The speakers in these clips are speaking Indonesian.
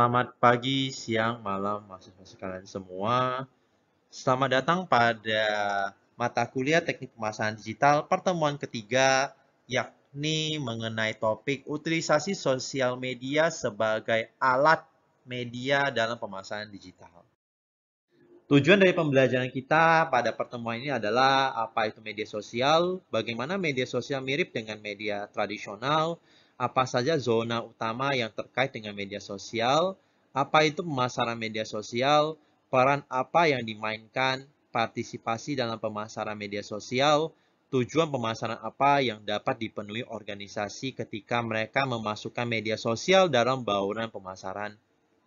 Selamat pagi, siang, malam, mahasiswa sekalian semua. Selamat datang pada mata kuliah Teknik Pemasaran Digital pertemuan ketiga yakni mengenai topik utilisasi sosial media sebagai alat media dalam pemasaran digital. Tujuan dari pembelajaran kita pada pertemuan ini adalah apa itu media sosial, bagaimana media sosial mirip dengan media tradisional, apa saja zona utama yang terkait dengan media sosial, apa itu pemasaran media sosial, peran apa yang dimainkan, partisipasi dalam pemasaran media sosial, tujuan pemasaran apa yang dapat dipenuhi organisasi ketika mereka memasukkan media sosial dalam bauran pemasaran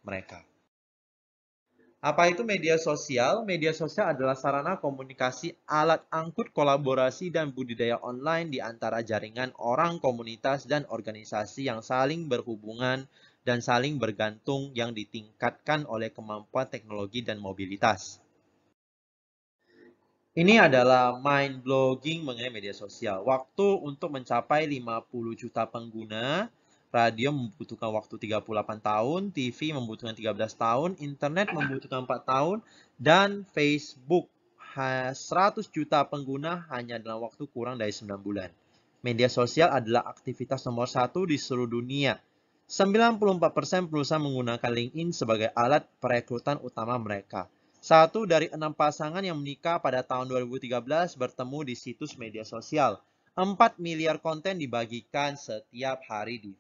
mereka. Apa itu media sosial? Media sosial adalah sarana komunikasi, alat angkut kolaborasi dan budidaya online di antara jaringan orang, komunitas, dan organisasi yang saling berhubungan dan saling bergantung yang ditingkatkan oleh kemampuan teknologi dan mobilitas. Ini adalah mind blogging mengenai media sosial. Waktu untuk mencapai 50 juta pengguna radio membutuhkan waktu 38 tahun, TV membutuhkan 13 tahun, internet membutuhkan 4 tahun, dan Facebook 100 juta pengguna hanya dalam waktu kurang dari 9 bulan. Media sosial adalah aktivitas nomor satu di seluruh dunia. 94% perusahaan menggunakan LinkedIn sebagai alat perekrutan utama mereka. Satu dari enam pasangan yang menikah pada tahun 2013 bertemu di situs media sosial. 4 miliar konten dibagikan setiap hari di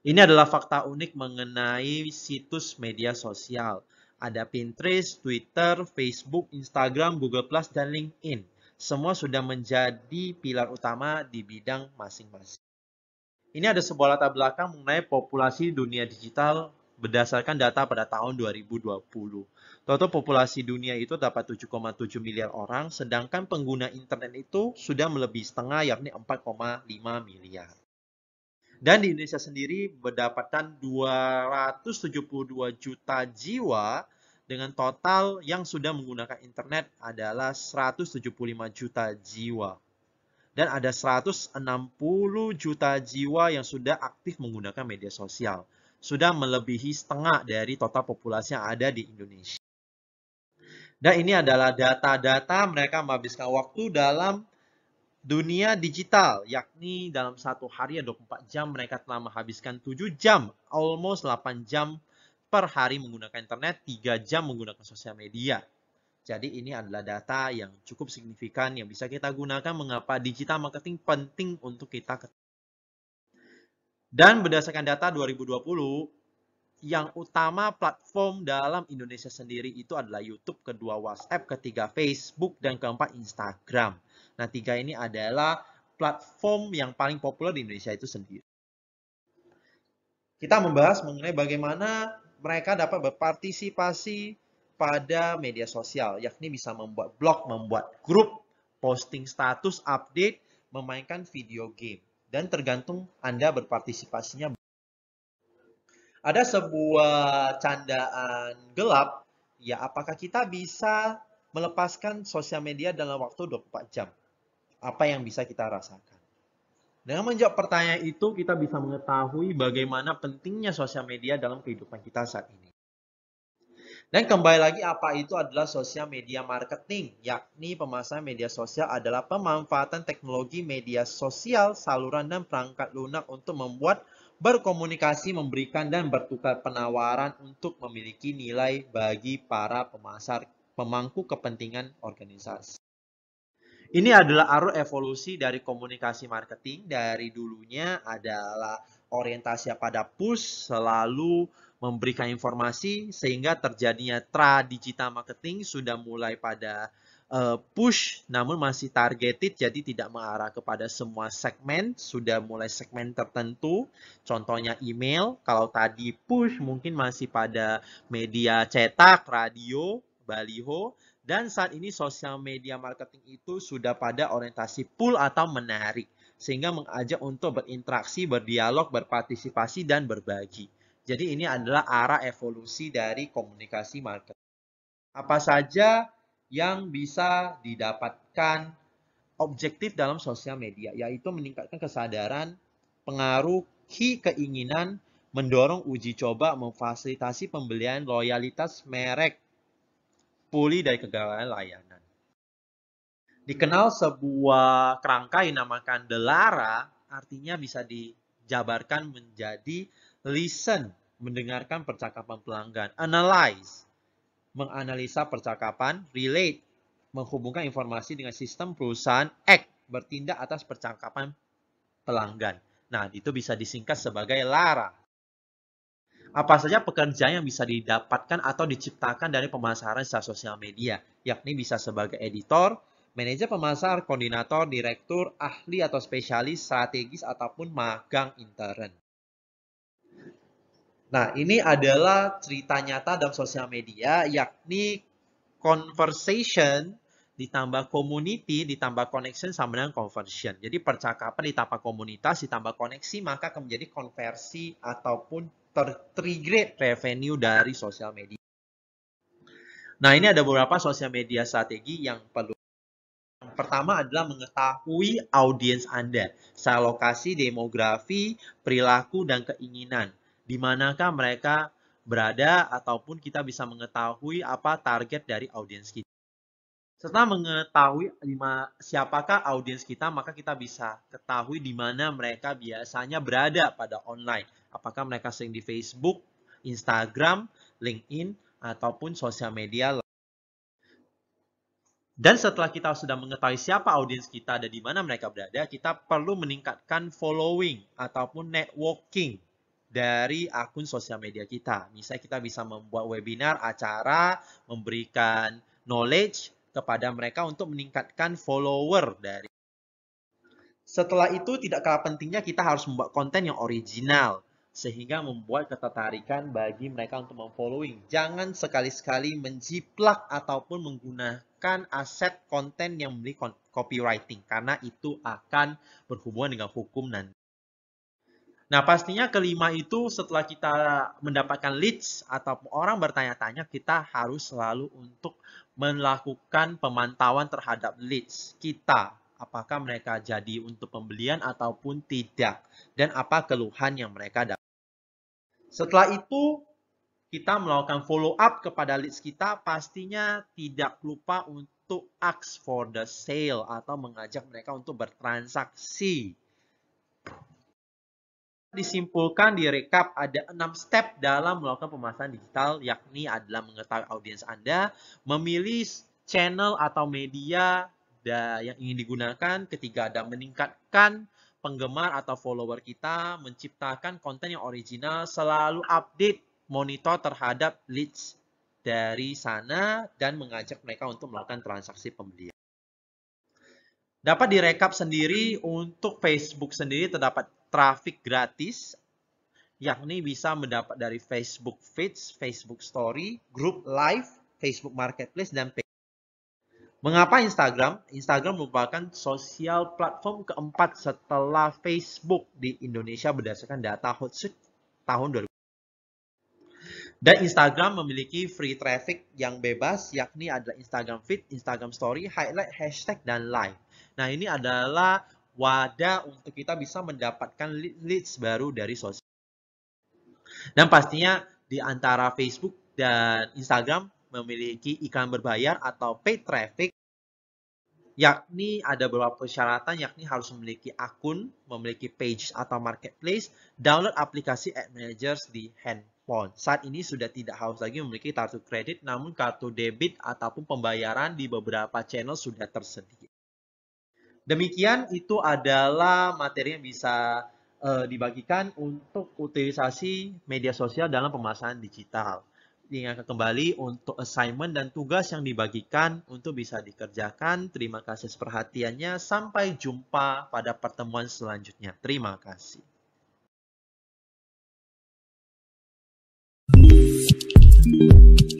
ini adalah fakta unik mengenai situs media sosial. Ada Pinterest, Twitter, Facebook, Instagram, Google+, Plus, dan LinkedIn. Semua sudah menjadi pilar utama di bidang masing-masing. Ini ada sebuah latar belakang mengenai populasi dunia digital berdasarkan data pada tahun 2020. Total populasi dunia itu dapat 7,7 miliar orang, sedangkan pengguna internet itu sudah melebihi setengah yakni 4,5 miliar. Dan di Indonesia sendiri mendapatkan 272 juta jiwa dengan total yang sudah menggunakan internet adalah 175 juta jiwa. Dan ada 160 juta jiwa yang sudah aktif menggunakan media sosial. Sudah melebihi setengah dari total populasi yang ada di Indonesia. Dan ini adalah data-data mereka menghabiskan waktu dalam dunia digital, yakni dalam satu hari atau 24 jam mereka telah menghabiskan 7 jam, almost 8 jam per hari menggunakan internet, 3 jam menggunakan sosial media. Jadi ini adalah data yang cukup signifikan yang bisa kita gunakan mengapa digital marketing penting untuk kita Dan berdasarkan data 2020, yang utama platform dalam Indonesia sendiri itu adalah YouTube, kedua WhatsApp, ketiga Facebook, dan keempat Instagram. Nah, tiga ini adalah platform yang paling populer di Indonesia itu sendiri. Kita membahas mengenai bagaimana mereka dapat berpartisipasi pada media sosial, yakni bisa membuat blog, membuat grup, posting status, update, memainkan video game. Dan tergantung Anda berpartisipasinya. Ada sebuah candaan gelap, ya apakah kita bisa melepaskan sosial media dalam waktu 24 jam? apa yang bisa kita rasakan. Dengan menjawab pertanyaan itu, kita bisa mengetahui bagaimana pentingnya sosial media dalam kehidupan kita saat ini. Dan kembali lagi, apa itu adalah sosial media marketing, yakni pemasaran media sosial adalah pemanfaatan teknologi media sosial, saluran, dan perangkat lunak untuk membuat berkomunikasi, memberikan, dan bertukar penawaran untuk memiliki nilai bagi para pemasar pemangku kepentingan organisasi. Ini adalah arus evolusi dari komunikasi marketing dari dulunya adalah orientasi pada push selalu memberikan informasi sehingga terjadinya tra digital marketing sudah mulai pada uh, push namun masih targeted jadi tidak mengarah kepada semua segmen sudah mulai segmen tertentu contohnya email kalau tadi push mungkin masih pada media cetak radio baliho dan saat ini sosial media marketing itu sudah pada orientasi pull atau menarik. Sehingga mengajak untuk berinteraksi, berdialog, berpartisipasi, dan berbagi. Jadi ini adalah arah evolusi dari komunikasi marketing. Apa saja yang bisa didapatkan objektif dalam sosial media, yaitu meningkatkan kesadaran, pengaruhi keinginan, mendorong uji coba, memfasilitasi pembelian loyalitas merek, pulih dari kegagalan layanan. Dikenal sebuah kerangka yang dinamakan delara, artinya bisa dijabarkan menjadi listen, mendengarkan percakapan pelanggan, analyze, menganalisa percakapan, relate, menghubungkan informasi dengan sistem perusahaan, act, bertindak atas percakapan pelanggan. Nah, itu bisa disingkat sebagai LARA apa saja pekerjaan yang bisa didapatkan atau diciptakan dari pemasaran secara sosial media, yakni bisa sebagai editor, manajer pemasar, koordinator, direktur, ahli atau spesialis, strategis, ataupun magang intern. Nah, ini adalah cerita nyata dalam sosial media, yakni conversation ditambah community, ditambah connection sama dengan conversion. Jadi percakapan ditambah komunitas, ditambah koneksi, maka akan menjadi konversi ataupun tertrigger revenue dari sosial media. Nah, ini ada beberapa sosial media strategi yang perlu. Yang pertama adalah mengetahui audiens Anda, saya lokasi demografi, perilaku, dan keinginan. Di manakah mereka berada ataupun kita bisa mengetahui apa target dari audiens kita. Setelah mengetahui siapakah audiens kita, maka kita bisa ketahui di mana mereka biasanya berada pada online. Apakah mereka sering di Facebook, Instagram, LinkedIn, ataupun sosial media dan setelah kita sudah mengetahui siapa audiens kita dan di mana mereka berada, kita perlu meningkatkan following ataupun networking dari akun sosial media kita. Misalnya kita bisa membuat webinar, acara, memberikan knowledge kepada mereka untuk meningkatkan follower dari. Setelah itu tidak kalah pentingnya kita harus membuat konten yang original sehingga membuat ketertarikan bagi mereka untuk memfollowing. Jangan sekali-sekali menjiplak ataupun menggunakan aset konten yang membeli copywriting karena itu akan berhubungan dengan hukum nanti. Nah, pastinya kelima itu setelah kita mendapatkan leads atau orang bertanya-tanya, kita harus selalu untuk melakukan pemantauan terhadap leads kita apakah mereka jadi untuk pembelian ataupun tidak, dan apa keluhan yang mereka dapat. Setelah itu, kita melakukan follow up kepada leads kita, pastinya tidak lupa untuk ask for the sale atau mengajak mereka untuk bertransaksi. Disimpulkan di recap ada enam step dalam melakukan pemasaran digital yakni adalah mengetahui audiens Anda, memilih channel atau media ada yang ingin digunakan ketiga ada meningkatkan penggemar atau follower kita, menciptakan konten yang original, selalu update monitor terhadap leads dari sana dan mengajak mereka untuk melakukan transaksi pembelian. Dapat direkap sendiri untuk Facebook sendiri terdapat traffic gratis yakni bisa mendapat dari Facebook Feeds, Facebook Story, Group live, Facebook Marketplace, dan Mengapa Instagram? Instagram merupakan sosial platform keempat setelah Facebook di Indonesia berdasarkan data Hotsuite tahun 2000. Dan Instagram memiliki free traffic yang bebas, yakni ada Instagram Feed, Instagram Story, Highlight, Hashtag, dan Live. Nah, ini adalah wadah untuk kita bisa mendapatkan leads baru dari sosial. Dan pastinya di antara Facebook dan Instagram memiliki iklan berbayar atau paid traffic yakni ada beberapa persyaratan yakni harus memiliki akun, memiliki page atau marketplace, download aplikasi Ad Managers di handphone. Saat ini sudah tidak harus lagi memiliki kartu kredit, namun kartu debit ataupun pembayaran di beberapa channel sudah tersedia. Demikian itu adalah materi yang bisa uh, dibagikan untuk utilisasi media sosial dalam pemasaran digital diingatkan kembali untuk assignment dan tugas yang dibagikan untuk bisa dikerjakan. Terima kasih perhatiannya. Sampai jumpa pada pertemuan selanjutnya. Terima kasih.